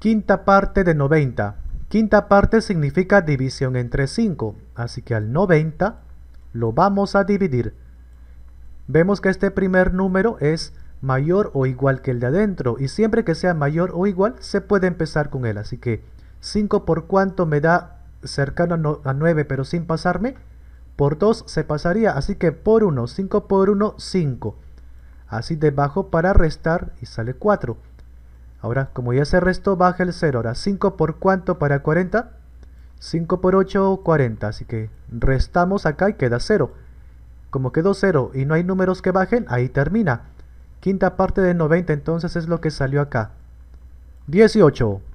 Quinta parte de 90. Quinta parte significa división entre 5, así que al 90 lo vamos a dividir. Vemos que este primer número es mayor o igual que el de adentro y siempre que sea mayor o igual se puede empezar con él. Así que 5 por cuánto me da cercano a, 9 pero sin pasarme. Por 2 se pasaría, así que por 1, 5 por 1, 5. Así debajo para restar y sale 4. Ahora, como ya se restó, baja el 0. Ahora, 5 por cuánto para 40? 5 por 8, 40. Así que restamos acá y queda 0. Como quedó 0 y no hay números que bajen, ahí termina. Quinta parte de 90 entonces es lo que salió acá. 18.